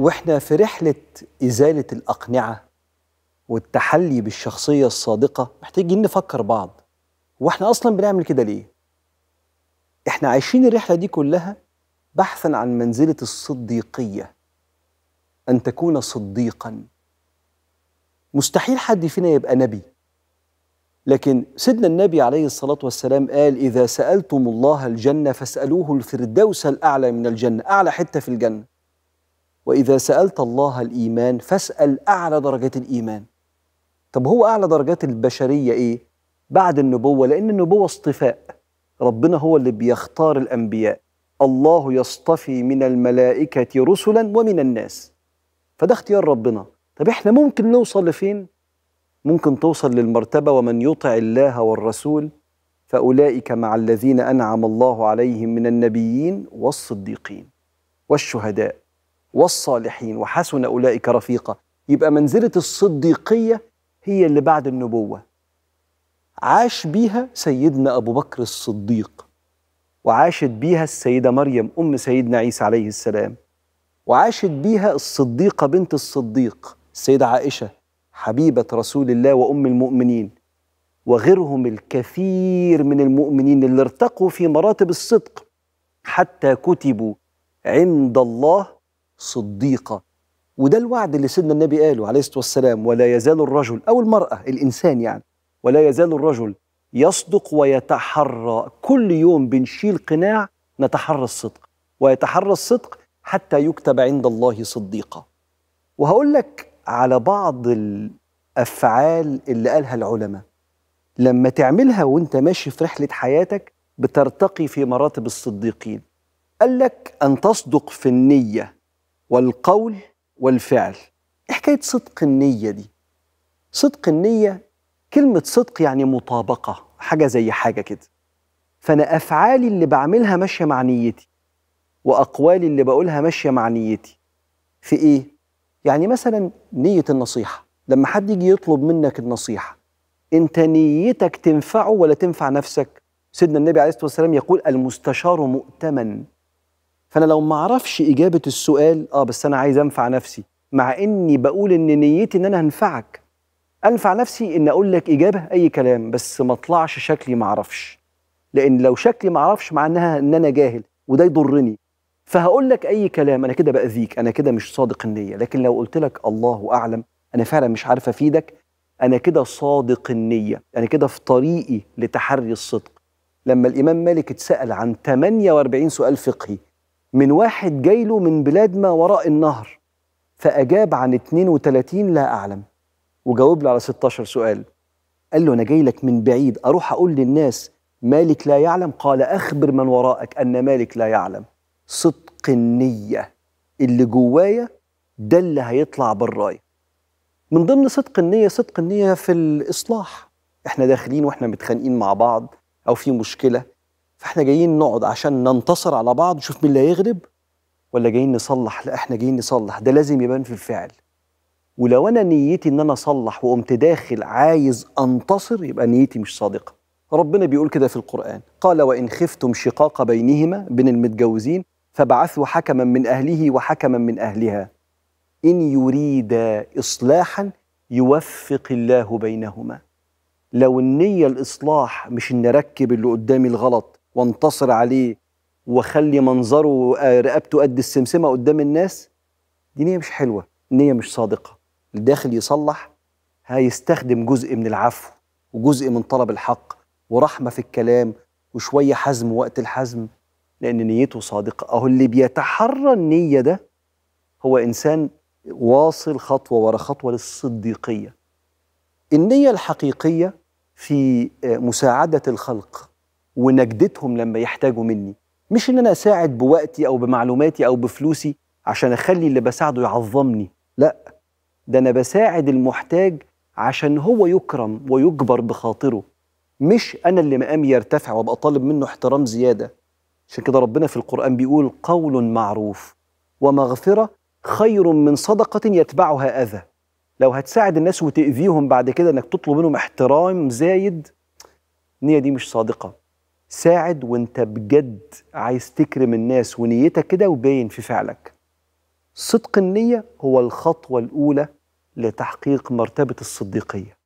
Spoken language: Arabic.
واحنا في رحله ازاله الاقنعه والتحلي بالشخصيه الصادقه محتاجين نفكر بعض واحنا اصلا بنعمل كده ليه احنا عايشين الرحله دي كلها بحثا عن منزله الصديقيه ان تكون صديقا مستحيل حد فينا يبقى نبي لكن سيدنا النبي عليه الصلاه والسلام قال اذا سالتم الله الجنه فاسالوه الفردوس الاعلى من الجنه اعلى حته في الجنه وإذا سألت الله الإيمان فاسأل أعلى درجات الإيمان طب هو أعلى درجات البشرية إيه؟ بعد النبوة لأن النبوة اصطفاء ربنا هو اللي بيختار الأنبياء الله يصطفي من الملائكة رسلا ومن الناس فده اختيار ربنا طب احنا ممكن نوصل لفين؟ ممكن توصل للمرتبة ومن يطع الله والرسول فأولئك مع الذين أنعم الله عليهم من النبيين والصديقين والشهداء والصالحين وحسن أولئك رفيقا يبقى منزلة الصديقية هي اللي بعد النبوة عاش بيها سيدنا أبو بكر الصديق وعاشت بيها السيدة مريم أم سيدنا عيسى عليه السلام وعاشت بيها الصديقة بنت الصديق السيدة عائشة حبيبة رسول الله وأم المؤمنين وغيرهم الكثير من المؤمنين اللي ارتقوا في مراتب الصدق حتى كتبوا عند الله صديقة وده الوعد اللي سيدنا النبي قاله عليه الصلاة والسلام ولا يزال الرجل أو المرأة الإنسان يعني ولا يزال الرجل يصدق ويتحرى كل يوم بنشيل قناع نتحرى الصدق ويتحرى الصدق حتى يكتب عند الله صديقا وهقول لك على بعض الأفعال اللي قالها العلماء لما تعملها وانت ماشي في رحلة حياتك بترتقي في مراتب الصديقين قال لك أن تصدق في النية والقول والفعل ايه حكايه صدق النيه دي صدق النيه كلمه صدق يعني مطابقه حاجه زي حاجه كده فانا افعالي اللي بعملها ماشيه مع نيتي واقوالي اللي بقولها ماشيه مع نيتي في ايه يعني مثلا نيه النصيحه لما حد يجي يطلب منك النصيحه انت نيتك تنفعه ولا تنفع نفسك سيدنا النبي عليه الصلاه والسلام يقول المستشار مؤتمن فانا لو ما اعرفش اجابه السؤال اه بس انا عايز انفع نفسي مع اني بقول ان نيتي ان انا هنفعك انفع نفسي ان اقول لك اجابه اي كلام بس ما اطلعش شكلي ما اعرفش لان لو شكلي ما اعرفش معناها ان انا جاهل وده يضرني فهقول لك اي كلام انا كده باذيك انا كده مش صادق النيه لكن لو قلت لك الله اعلم انا فعلا مش عارف افيدك انا كده صادق النيه انا كده في طريقي لتحري الصدق لما الامام مالك اتسال عن 48 سؤال فقهي من واحد جاي له من بلاد ما وراء النهر فأجاب عن 32 لا أعلم وجاوب له على 16 سؤال قال له أنا جاي لك من بعيد أروح أقول للناس مالك لا يعلم قال أخبر من وراءك أن مالك لا يعلم صدق النية اللي جوايا ده اللي هيطلع بالراية من ضمن صدق النية صدق النية في الإصلاح احنا داخلين واحنا متخانقين مع بعض أو في مشكلة فاحنا جايين نقعد عشان ننتصر على بعض نشوف مين اللي هيغلب ولا جايين نصلح لا احنا جايين نصلح ده لازم يبان في الفعل ولو انا نيتي ان انا اصلح وقمت داخل عايز انتصر يبقى نيتي مش صادقه ربنا بيقول كده في القران قال وان خفتم شقاق بينهما بين المتجوزين فبعثوا حكما من اهله وحكما من اهلها ان يريدا اصلاحا يوفق الله بينهما لو النيه الاصلاح مش ان اركب اللي قدامي الغلط وانتصر عليه واخلي منظره ورقبته آه، قد السمسمه قدام الناس دي نيه مش حلوه نيه مش صادقه اللي داخل يصلح هيستخدم جزء من العفو وجزء من طلب الحق ورحمه في الكلام وشويه حزم وقت الحزم لان نيته صادقه اهو اللي بيتحرى النيه ده هو انسان واصل خطوه ورا خطوه للصديقيه النيه الحقيقيه في آه، مساعده الخلق ونجدتهم لما يحتاجوا مني مش ان انا اساعد بوقتي او بمعلوماتي او بفلوسي عشان اخلي اللي بساعده يعظمني لا ده انا بساعد المحتاج عشان هو يكرم ويجبر بخاطره مش انا اللي مقامي يرتفع وابقى طالب منه احترام زياده عشان كده ربنا في القران بيقول قول معروف ومغفره خير من صدقه يتبعها اذى لو هتساعد الناس وتاذيهم بعد كده انك تطلب منهم احترام زايد النيه دي مش صادقه ساعد وانت بجد عايز تكرم الناس ونيتك كده وباين في فعلك صدق النية هو الخطوة الأولى لتحقيق مرتبة الصديقية